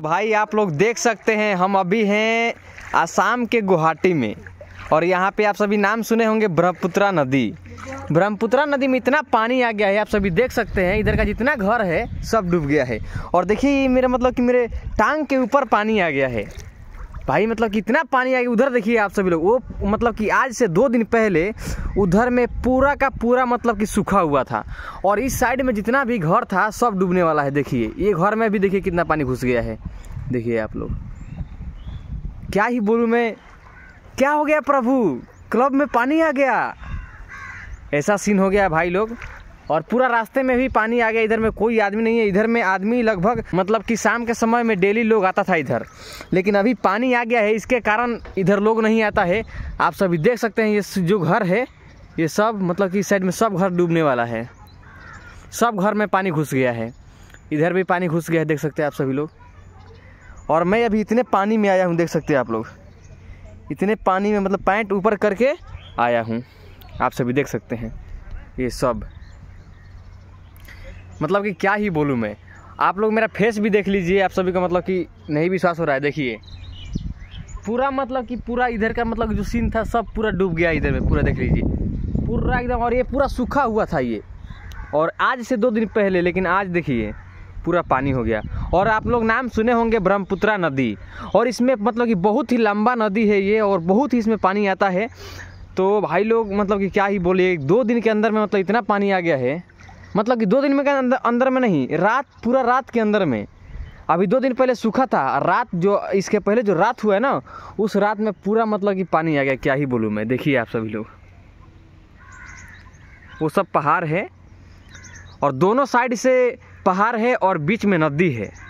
तो भाई आप लोग देख सकते हैं हम अभी हैं आसाम के गुवाहाटी में और यहाँ पे आप सभी नाम सुने होंगे ब्रह्मपुत्रा नदी ब्रह्मपुत्रा नदी में इतना पानी आ गया है आप सभी देख सकते हैं इधर का जितना घर है सब डूब गया है और देखिए मेरा मतलब कि मेरे टांग के ऊपर पानी आ गया है भाई मतलब कि इतना पानी आ गया उधर देखिए आप सभी लोग वो मतलब कि आज से दो दिन पहले उधर में पूरा का पूरा मतलब कि सूखा हुआ था और इस साइड में जितना भी घर था सब डूबने वाला है देखिए ये घर में भी देखिए कितना पानी घुस गया है देखिए आप लोग क्या ही बोलूँ मैं क्या हो गया प्रभु क्लब में पानी आ गया ऐसा सीन हो गया भाई लोग और पूरा रास्ते में भी पानी आ गया इधर में कोई आदमी नहीं है इधर में आदमी लगभग मतलब कि शाम के समय में डेली लोग आता था इधर लेकिन अभी पानी आ गया है इसके कारण इधर लोग नहीं आता है आप सभी देख सकते हैं ये जो घर है ये सब मतलब कि साइड में सब घर डूबने वाला है सब घर में पानी घुस गया है इधर भी पानी घुस गया है देख सकते हैं आप सभी लोग और मैं अभी इतने पानी में आया हूँ देख सकते हैं आप लोग इतने पानी में मतलब पैंट ऊपर करके आया हूँ आप सभी देख सकते हैं ये सब मतलब कि क्या ही बोलूँ मैं आप लोग मेरा फेस भी देख लीजिए आप सभी का मतलब कि नहीं विश्वास हो रहा है देखिए पूरा मतलब कि पूरा इधर का मतलब जो सीन था सब पूरा डूब गया इधर में पूरा देख लीजिए पूरा एकदम और ये पूरा सूखा हुआ था ये और आज से दो दिन पहले लेकिन आज देखिए पूरा पानी हो गया और आप लोग नाम सुने होंगे ब्रह्मपुत्रा नदी और इसमें मतलब कि बहुत ही लंबा नदी है ये और बहुत ही इसमें पानी आता है तो भाई लोग मतलब कि क्या ही बोलिए दो दिन के अंदर में मतलब इतना पानी आ गया है मतलब कि दो दिन में के अंदर में नहीं रात पूरा रात के अंदर में अभी दो दिन पहले सूखा था रात जो इसके पहले जो रात हुआ है ना उस रात में पूरा मतलब कि पानी आ गया क्या ही बोलूँ मैं देखिए आप सभी लोग वो सब पहाड़ है और दोनों साइड से पहाड़ है और बीच में नदी है